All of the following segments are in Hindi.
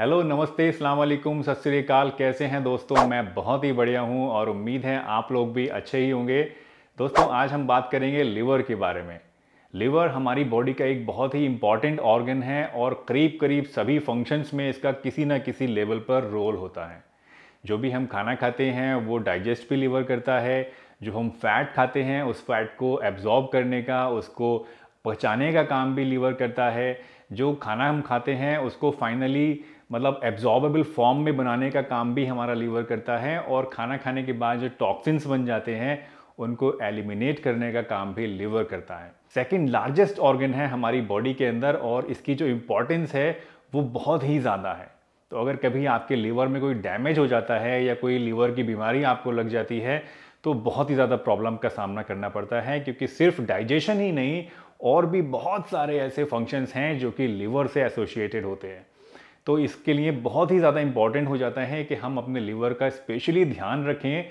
हेलो नमस्ते वालेकुम सत श्रीकाल कैसे हैं दोस्तों मैं बहुत ही बढ़िया हूं और उम्मीद है आप लोग भी अच्छे ही होंगे दोस्तों आज हम बात करेंगे लिवर के बारे में लिवर हमारी बॉडी का एक बहुत ही इम्पॉर्टेंट ऑर्गन है और करीब करीब सभी फंक्शंस में इसका किसी न किसी लेवल पर रोल होता है जो भी हम खाना खाते हैं वो डाइजेस्ट भी लीवर करता है जो हम फैट खाते हैं उस फैट को एब्जॉर्ब करने का उसको पहचाने का काम भी लीवर करता है जो खाना हम खाते हैं उसको फाइनली मतलब एब्जॉर्बेबल फॉर्म में बनाने का काम भी हमारा लीवर करता है और खाना खाने के बाद जो टॉक्सिन्स बन जाते हैं उनको एलिमिनेट करने का काम भी लीवर करता है सेकेंड लार्जेस्ट ऑर्गन है हमारी बॉडी के अंदर और इसकी जो इम्पोर्टेंस है वो बहुत ही ज़्यादा है तो अगर कभी आपके लीवर में कोई डैमेज हो जाता है या कोई लीवर की बीमारी आपको लग जाती है तो बहुत ही ज़्यादा प्रॉब्लम का सामना करना पड़ता है क्योंकि सिर्फ डाइजेशन ही नहीं और भी बहुत सारे ऐसे फंक्शंस हैं जो कि लीवर से एसोशिएटेड होते हैं तो इसके लिए बहुत ही ज़्यादा इम्पॉर्टेंट हो जाता है कि हम अपने लीवर का स्पेशली ध्यान रखें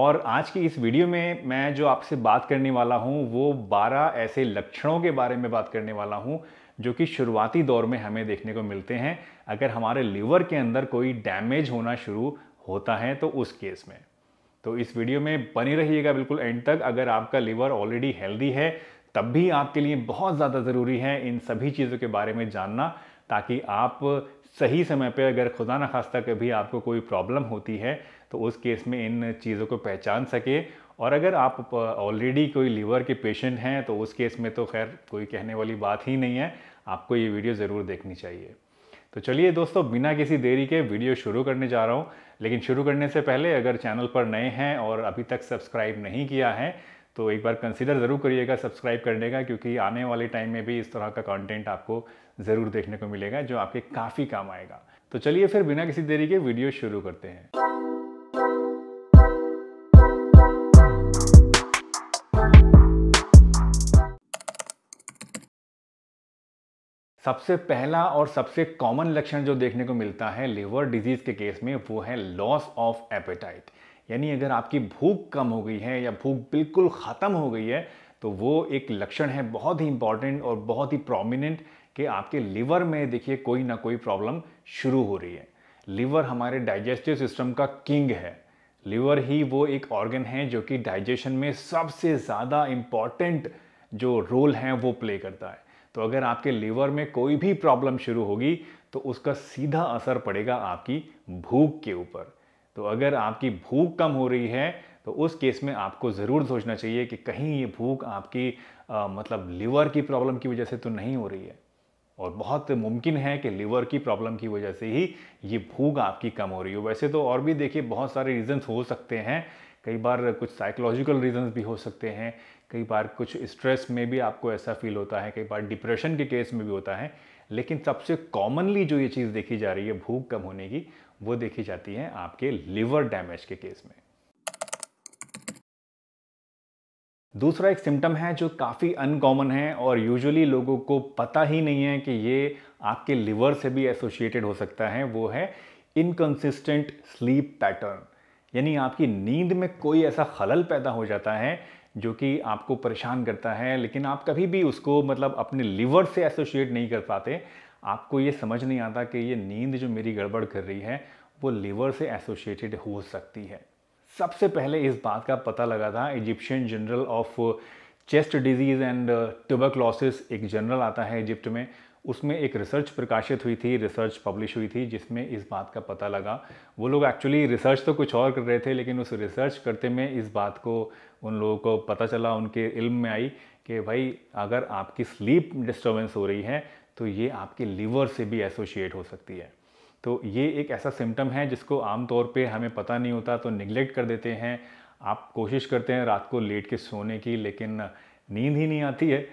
और आज की इस वीडियो में मैं जो आपसे बात करने वाला हूँ वो 12 ऐसे लक्षणों के बारे में बात करने वाला हूँ जो कि शुरुआती दौर में हमें देखने को मिलते हैं अगर हमारे लीवर के अंदर कोई डैमेज होना शुरू होता है तो उस केस में तो इस वीडियो में बनी रहिएगा बिल्कुल एंड तक अगर आपका लीवर ऑलरेडी हेल्दी है तब भी आपके लिए बहुत ज़्यादा ज़रूरी है इन सभी चीज़ों के बारे में जानना ताकि आप सही समय पे अगर खुदा न खास्ता कभी आपको कोई प्रॉब्लम होती है तो उस केस में इन चीज़ों को पहचान सके और अगर आप ऑलरेडी कोई लीवर के पेशेंट हैं तो उस केस में तो खैर कोई कहने वाली बात ही नहीं है आपको ये वीडियो ज़रूर देखनी चाहिए तो चलिए दोस्तों बिना किसी देरी के वीडियो शुरू करने जा रहा हूँ लेकिन शुरू करने से पहले अगर चैनल पर नए हैं और अभी तक सब्सक्राइब नहीं किया है तो एक बार कंसिडर ज़रूर करिएगा सब्सक्राइब करने का क्योंकि आने वाले टाइम में भी इस तरह का कंटेंट आपको ज़रूर देखने को मिलेगा जो आपके काफ़ी काम आएगा तो चलिए फिर बिना किसी देरी के वीडियो शुरू करते हैं सबसे पहला और सबसे कॉमन लक्षण जो देखने को मिलता है लिवर डिजीज के केस में वो है लॉस ऑफ एपेटाइट यानी अगर आपकी भूख कम हो गई है या भूख बिल्कुल ख़त्म हो गई है तो वो एक लक्षण है बहुत ही इंपॉर्टेंट और बहुत ही प्रोमिनेंट कि आपके लिवर में देखिए कोई ना कोई प्रॉब्लम शुरू हो रही है लिवर हमारे डाइजेस्टिव सिस्टम का किंग है लिवर ही वो एक ऑर्गन है जो कि डाइजेशन में सबसे ज़्यादा इम्पॉर्टेंट जो रोल है वो प्ले करता है तो अगर आपके लिवर में कोई भी प्रॉब्लम शुरू होगी तो उसका सीधा असर पड़ेगा आपकी भूख के ऊपर तो अगर आपकी भूख कम हो रही है तो उस केस में आपको ज़रूर सोचना चाहिए कि कहीं ये भूख आपकी आ, मतलब लीवर की प्रॉब्लम की वजह से तो नहीं हो रही है और बहुत मुमकिन है कि लीवर की प्रॉब्लम की वजह से ही ये भूख आपकी कम हो रही हो वैसे तो और भी देखिए बहुत सारे रीज़न्स हो सकते हैं कई बार कुछ साइकोलॉजिकल रीजंस भी हो सकते हैं कई बार कुछ स्ट्रेस में भी आपको ऐसा फील होता है कई बार डिप्रेशन के केस में भी होता है लेकिन सबसे कॉमनली जो ये चीज़ देखी जा रही है भूख कम होने की वो देखी जाती है आपके लिवर डैमेज के केस में दूसरा एक सिम्टम है जो काफ़ी अनकॉमन है और यूजुअली लोगों को पता ही नहीं है कि ये आपके लिवर से भी एसोसिएटेड हो सकता है वो है इनकन्सिस्टेंट स्लीप पैटर्न यानी आपकी नींद में कोई ऐसा खलल पैदा हो जाता है जो कि आपको परेशान करता है लेकिन आप कभी भी उसको मतलब अपने लिवर से एसोशिएट नहीं कर पाते आपको ये समझ नहीं आता कि ये नींद जो मेरी गड़बड़ कर रही है वो लीवर से एसोसिएटेड हो सकती है सबसे पहले इस बात का पता लगा था Egyptian journal of chest disease and tuberculosis एक जनरल आता है इजिप्ट में उसमें एक रिसर्च प्रकाशित हुई थी रिसर्च पब्लिश हुई थी जिसमें इस बात का पता लगा वो लोग एक्चुअली रिसर्च तो कुछ और कर रहे थे लेकिन उस रिसर्च करते में इस बात को उन लोगों को पता चला उनके इल्म में आई कि भाई अगर आपकी स्लीप डिस्टर्बेंस हो रही है तो ये आपके लीवर से भी एसोशिएट हो सकती है तो ये एक ऐसा सिम्टम है जिसको आमतौर पे हमें पता नहीं होता तो निगलेक्ट कर देते हैं आप कोशिश करते हैं रात को लेट के सोने की लेकिन नींद ही नहीं आती है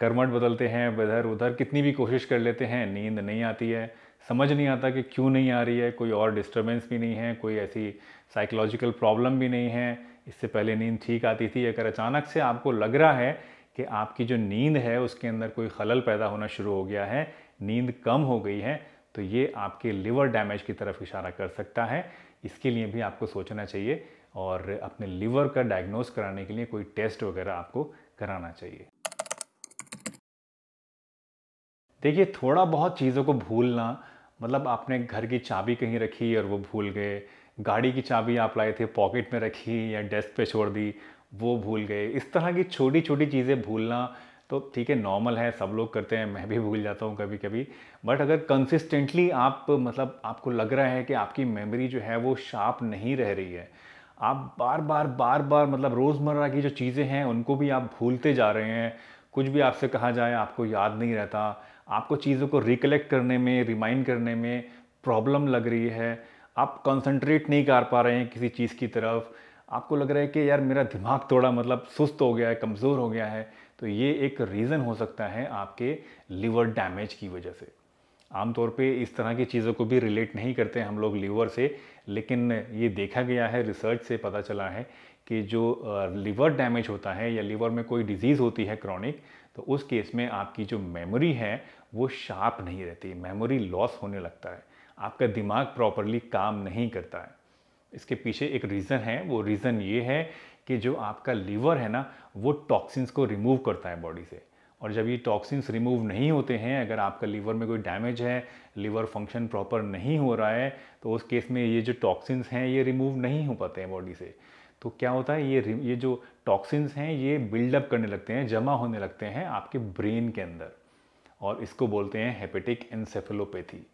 करमट बदलते हैं इधर उधर कितनी भी कोशिश कर लेते हैं नींद नहीं आती है समझ नहीं आता कि क्यों नहीं आ रही है कोई और डिस्टर्बेंस भी नहीं है कोई ऐसी साइकोलॉजिकल प्रॉब्लम भी नहीं है इससे पहले नींद ठीक आती थी अगर अचानक से आपको लग रहा है कि आपकी जो नींद है उसके अंदर कोई खलल पैदा होना शुरू हो गया है नींद कम हो गई है तो ये आपके लिवर डैमेज की तरफ इशारा कर सकता है इसके लिए भी आपको सोचना चाहिए और अपने लिवर का डायग्नोस कराने के लिए कोई टेस्ट वगैरह आपको कराना चाहिए देखिए थोड़ा बहुत चीज़ों को भूलना मतलब आपने घर की चाबी कहीं रखी और वो भूल गए गाड़ी की चाबी आप लाए थे पॉकेट में रखी या डेस्क पे छोड़ दी वो भूल गए इस तरह की छोटी छोटी चीज़ें भूलना तो ठीक है नॉर्मल है सब लोग करते हैं मैं भी भूल जाता हूँ कभी कभी बट अगर कंसिस्टेंटली आप मतलब आपको लग रहा है कि आपकी मेमोरी जो है वो शार्प नहीं रह रही है आप बार बार बार बार मतलब रोज़मर्रा की जो चीज़ें हैं उनको भी आप भूलते जा रहे हैं कुछ भी आपसे कहा जाए आपको याद नहीं रहता आपको चीज़ों को रिकलेक्ट करने में रिमाइंड करने में प्रॉब्लम लग रही है आप कंसंट्रेट नहीं कर पा रहे हैं किसी चीज़ की तरफ आपको लग रहा है कि यार मेरा दिमाग थोड़ा मतलब सुस्त हो गया है कमज़ोर हो गया है तो ये एक रीज़न हो सकता है आपके लीवर डैमेज की वजह से आमतौर पे इस तरह की चीज़ों को भी रिलेट नहीं करते हम लोग लीवर से लेकिन ये देखा गया है रिसर्च से पता चला है कि जो लीवर डैमेज होता है या लीवर में कोई डिजीज़ होती है क्रॉनिक तो उस केस में आपकी जो मेमोरी है वो शार्प नहीं रहती मेमोरी लॉस होने लगता है आपका दिमाग प्रॉपरली काम नहीं करता है इसके पीछे एक रीज़न है वो रीज़न ये है कि जो आपका लीवर है ना वो टॉक्सिन्स को रिमूव करता है बॉडी से और जब ये टॉक्सिन्स रिमूव नहीं होते हैं अगर आपका लीवर में कोई डैमेज है लीवर फंक्शन प्रॉपर नहीं हो रहा है तो उस केस में ये जो टॉक्सिन्स हैं ये रिमूव नहीं हो पाते हैं बॉडी से तो क्या होता है ये ये जो टॉक्सिन्स हैं ये बिल्डअप करने लगते हैं जमा होने लगते हैं आपके ब्रेन के अंदर और इसको बोलते हैं हेपेटिक एनसेफेलोपैथी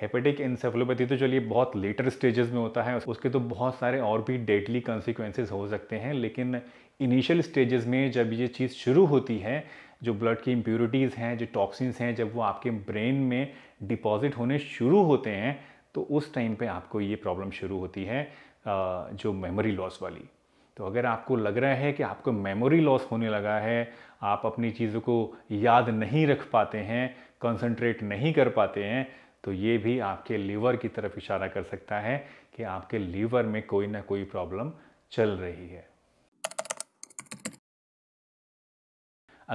हेपेटिक इंसेफलोपैथी तो चलिए बहुत लेटर स्टेजेस में होता है उसके तो बहुत सारे और भी डेडली कॉन्सिक्वेंसेज हो सकते हैं लेकिन इनिशियल स्टेजेस में जब ये चीज़ शुरू होती है जो ब्लड की इम्प्योरिटीज़ हैं जो टॉक्सिन्स हैं जब वो आपके ब्रेन में डिपॉजिट होने शुरू होते हैं तो उस टाइम पे आपको ये प्रॉब्लम शुरू होती है जो मेमोरी लॉस वाली तो अगर आपको लग रहा है कि आपको मेमोरी लॉस होने लगा है आप अपनी चीज़ों को याद नहीं रख पाते हैं कंसंट्रेट नहीं कर पाते हैं तो ये भी आपके लीवर की तरफ इशारा कर सकता है कि आपके लीवर में कोई ना कोई प्रॉब्लम चल रही है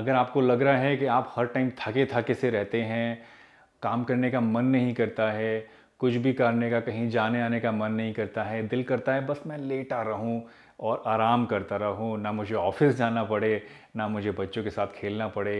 अगर आपको लग रहा है कि आप हर टाइम थके थके से रहते हैं काम करने का मन नहीं करता है कुछ भी करने का कहीं जाने आने का मन नहीं करता है दिल करता है बस मैं लेटा रहूं और आराम करता रहूं ना मुझे ऑफिस जाना पड़े ना मुझे बच्चों के साथ खेलना पड़े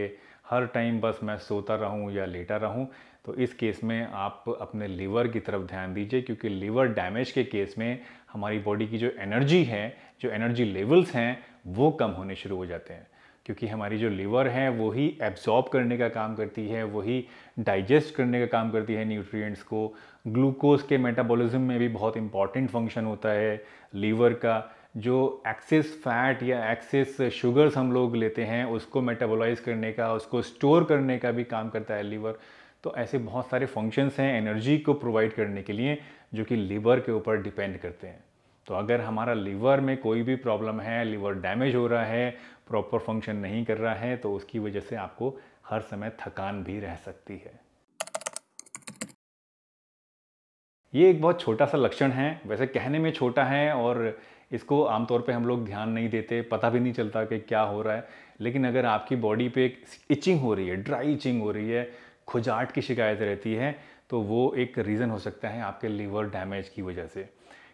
हर टाइम बस मैं सोता रहूं या लेटा रहूं तो इस केस में आप अपने लीवर की तरफ ध्यान दीजिए क्योंकि लीवर डैमेज के केस में हमारी बॉडी की जो एनर्जी है जो एनर्जी लेवल्स हैं वो कम होने शुरू हो जाते हैं क्योंकि हमारी जो लीवर है वही एब्जॉर्ब करने का काम करती है वही डाइजेस्ट करने का काम करती है न्यूट्रिएंट्स को ग्लूकोज के मेटाबॉलिज्म में भी बहुत इंपॉर्टेंट फंक्शन होता है लीवर का जो एक्सेस फैट या एक्सेस शुगर्स हम लोग लेते हैं उसको मेटाबोलाइज करने का उसको स्टोर करने का भी काम करता है लीवर तो ऐसे बहुत सारे फंक्शंस हैं एनर्जी को प्रोवाइड करने के लिए जो कि लीवर के ऊपर डिपेंड करते हैं तो अगर हमारा लीवर में कोई भी प्रॉब्लम है लीवर डैमेज हो रहा है प्रॉपर फंक्शन नहीं कर रहा है तो उसकी वजह से आपको हर समय थकान भी रह सकती है ये एक बहुत छोटा सा लक्षण है वैसे कहने में छोटा है और इसको आमतौर पे हम लोग ध्यान नहीं देते पता भी नहीं चलता कि क्या हो रहा है लेकिन अगर आपकी बॉडी पे एक इचिंग हो रही है ड्राई इचिंग हो रही है खुजाट की शिकायत रहती है तो वो एक रीज़न हो सकता है आपके लीवर डैमेज की वजह से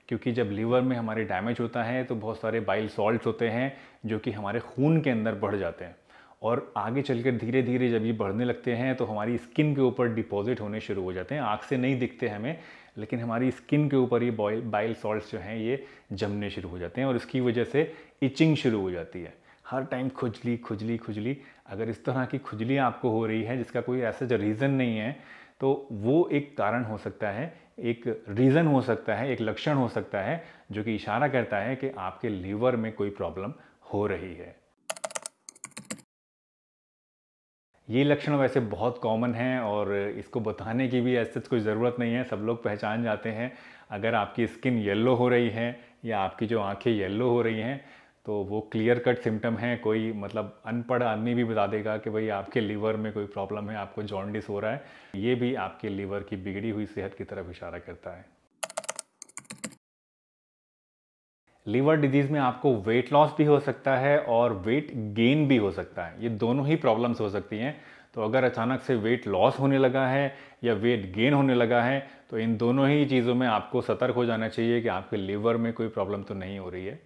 क्योंकि जब लीवर में हमारे डैमेज होता है तो बहुत सारे बाइल सॉल्ट होते हैं जो कि हमारे खून के अंदर बढ़ जाते हैं और आगे चलकर धीरे धीरे जब ये बढ़ने लगते हैं तो हमारी स्किन के ऊपर डिपॉजिट होने शुरू हो जाते हैं आँख से नहीं दिखते हमें लेकिन हमारी स्किन के ऊपर ये बाइल सॉल्ट जो हैं ये जमने शुरू हो जाते हैं और इसकी वजह से इचिंग शुरू हो जाती है हर टाइम खुजली खुजली खुजली अगर इस तरह की खुजली आपको हो रही है जिसका कोई ऐसा जो रीज़न नहीं है तो वो एक कारण हो सकता है एक रीज़न हो सकता है एक लक्षण हो सकता है जो कि इशारा करता है कि आपके लीवर में कोई प्रॉब्लम हो रही है ये लक्षण वैसे बहुत कॉमन हैं और इसको बताने की भी ऐसे कोई ज़रूरत नहीं है सब लोग पहचान जाते हैं अगर आपकी स्किन येलो हो रही है या आपकी जो आंखें येलो हो रही हैं तो वो क्लियर कट सिम्टम है कोई मतलब अनपढ़ आदमी भी बता देगा कि भाई आपके लीवर में कोई प्रॉब्लम है आपको जॉन्डिस हो रहा है ये भी आपके लीवर की बिगड़ी हुई सेहत की तरफ इशारा करता है लीवर डिजीज़ में आपको वेट लॉस भी हो सकता है और वेट गेन भी हो सकता है ये दोनों ही प्रॉब्लम्स हो सकती हैं तो अगर अचानक से वेट लॉस होने लगा है या वेट गेन होने लगा है तो इन दोनों ही चीज़ों में आपको सतर्क हो जाना चाहिए कि आपके लीवर में कोई प्रॉब्लम तो नहीं हो रही है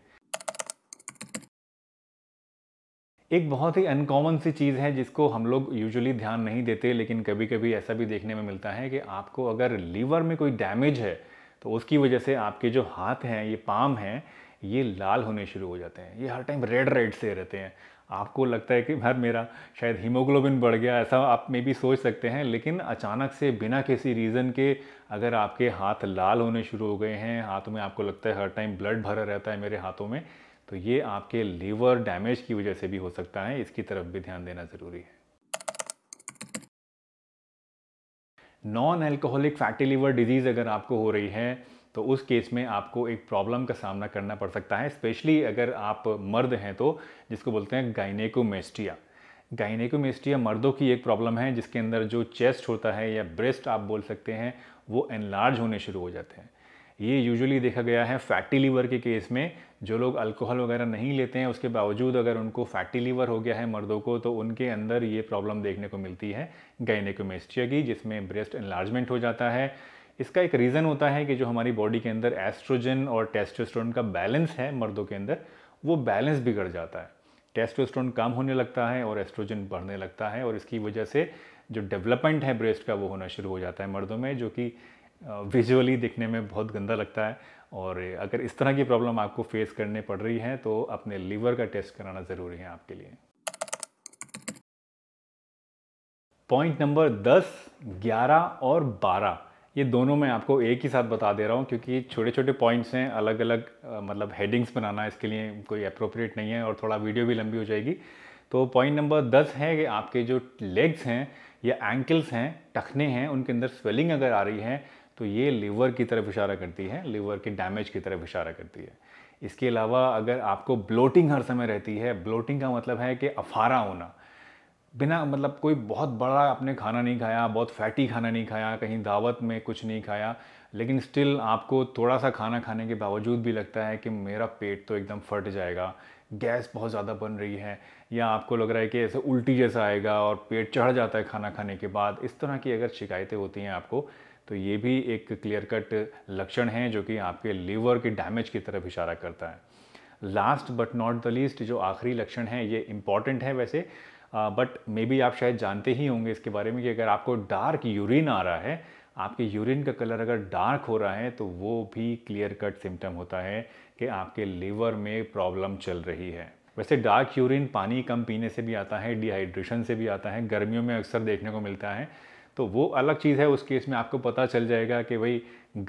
एक बहुत ही अनकॉमन सी चीज़ है जिसको हम लोग यूजुअली ध्यान नहीं देते लेकिन कभी कभी ऐसा भी देखने में मिलता है कि आपको अगर लीवर में कोई डैमेज है तो उसकी वजह से आपके जो हाथ हैं ये पाम हैं ये लाल होने शुरू हो जाते हैं ये हर टाइम रेड रेड से रहते हैं आपको लगता है कि हर मेरा शायद हीमोग्लोबिन बढ़ गया ऐसा आप मे भी सोच सकते हैं लेकिन अचानक से बिना किसी रीज़न के अगर आपके हाथ लाल होने शुरू हो गए हैं हाथ में आपको लगता है हर टाइम ब्लड भरा रहता है मेरे हाथों में तो ये आपके लीवर डैमेज की वजह से भी हो सकता है इसकी तरफ भी ध्यान देना ज़रूरी है non alcoholic fatty liver disease अगर आपको हो रही है तो उस केस में आपको एक प्रॉब्लम का सामना करना पड़ सकता है स्पेशली अगर आप मर्द हैं तो जिसको बोलते हैं गाइनेकोमेस्टिया गाइनेकोमेस्टिया मर्दों की एक प्रॉब्लम है जिसके अंदर जो चेस्ट होता है या ब्रेस्ट आप बोल सकते हैं वो एनलार्ज होने शुरू हो जाते हैं ये यूजुअली देखा गया है फैटी लीवर के केस में जो लोग अल्कोहल वगैरह नहीं लेते हैं उसके बावजूद अगर उनको फैटी लीवर हो गया है मर्दों को तो उनके अंदर ये प्रॉब्लम देखने को मिलती है गैनिकोमेस्टिया की जिसमें ब्रेस्ट इन्लार्जमेंट हो जाता है इसका एक रीज़न होता है कि जो हमारी बॉडी के अंदर एस्ट्रोजन और टेस्टोस्ट्रोन का बैलेंस है मर्दों के अंदर वो बैलेंस बिगड़ जाता है टेस्टोस्ट्रोन कम होने लगता है और एस्ट्रोजन बढ़ने लगता है और इसकी वजह से जो डेवलपमेंट है ब्रेस्ट का वो होना शुरू हो जाता है मर्दों में जो कि विजुअली दिखने में बहुत गंदा लगता है और अगर इस तरह की प्रॉब्लम आपको फेस करने पड़ रही है तो अपने लीवर का टेस्ट कराना ज़रूरी है आपके लिए पॉइंट नंबर 10, 11 और 12 ये दोनों मैं आपको एक ही साथ बता दे रहा हूँ क्योंकि छोटे छोटे पॉइंट्स हैं अलग अलग मतलब हेडिंग्स बनाना इसके लिए कोई अप्रोप्रिएट नहीं है और थोड़ा वीडियो भी लंबी हो जाएगी तो पॉइंट नंबर 10 है कि आपके जो लेग्स हैं या एंकल्स हैं टखने हैं उनके अंदर स्वेलिंग अगर आ रही है तो ये लिवर की तरफ इशारा करती है लिवर के डैमेज की तरफ इशारा करती है इसके अलावा अगर आपको ब्लोटिंग हर समय रहती है ब्लोटिंग का मतलब है कि अफारा होना बिना मतलब कोई बहुत बड़ा आपने खाना नहीं खाया बहुत फैटी खाना नहीं खाया कहीं दावत में कुछ नहीं खाया लेकिन स्टिल आपको थोड़ा सा खाना खाने के बावजूद भी लगता है कि मेरा पेट तो एकदम फट जाएगा गैस बहुत ज़्यादा बन रही है या आपको लग रहा है कि ऐसे उल्टी जैसा आएगा और पेट चढ़ जाता है खाना खाने के बाद इस तरह की अगर शिकायतें होती हैं आपको तो ये भी एक क्लियर कट लक्षण है जो कि आपके लीवर के डैमेज की तरफ इशारा करता है last but not the least जो आखिरी लक्षण है ये इम्पॉर्टेंट है वैसे बट मे बी आप शायद जानते ही होंगे इसके बारे में कि अगर आपको डार्क यूरिन आ रहा है आपके यूरिन का कलर अगर डार्क हो रहा है तो वो भी क्लियर कट सिम्टम होता है कि आपके लीवर में प्रॉब्लम चल रही है वैसे डार्क यूरिन पानी कम पीने से भी आता है डिहाइड्रेशन से भी आता है गर्मियों में अक्सर देखने को मिलता है तो वो अलग चीज़ है उस केस में आपको पता चल जाएगा कि भाई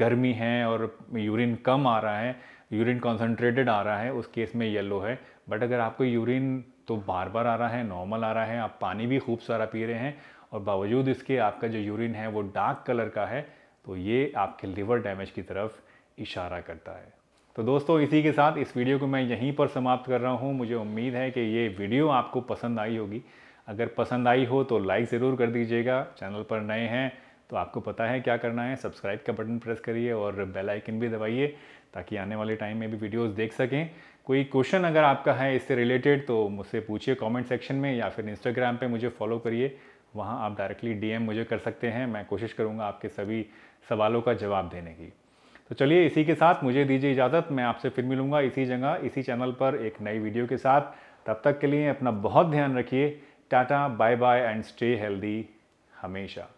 गर्मी है और यूरिन कम आ रहा है यूरिन कॉन्सनट्रेटेड आ रहा है उस केस में येलो है बट अगर आपको यूरिन तो बार बार आ रहा है नॉर्मल आ रहा है आप पानी भी खूब सारा पी रहे हैं और बावजूद इसके आपका जो यूरिन है वो डार्क कलर का है तो ये आपके लिवर डैमेज की तरफ इशारा करता है तो दोस्तों इसी के साथ इस वीडियो को मैं यहीं पर समाप्त कर रहा हूँ मुझे उम्मीद है कि ये वीडियो आपको पसंद आई होगी अगर पसंद आई हो तो लाइक ज़रूर कर दीजिएगा चैनल पर नए हैं तो आपको पता है क्या करना है सब्सक्राइब का बटन प्रेस करिए और बेल आइकन भी दबाइए ताकि आने वाले टाइम में भी वीडियोस देख सकें कोई क्वेश्चन अगर आपका है इससे रिलेटेड तो मुझसे पूछिए कमेंट सेक्शन में या फिर इंस्टाग्राम पे मुझे फॉलो करिए वहाँ आप डायरेक्टली डीएम मुझे कर सकते हैं मैं कोशिश करूँगा आपके सभी सवालों का जवाब देने की तो चलिए इसी के साथ मुझे दीजिए इजाज़त मैं आपसे फिर मिलूँगा इसी जगह इसी चैनल पर एक नई वीडियो के साथ तब तक के लिए अपना बहुत ध्यान रखिए tata bye bye and stay healthy हमेशा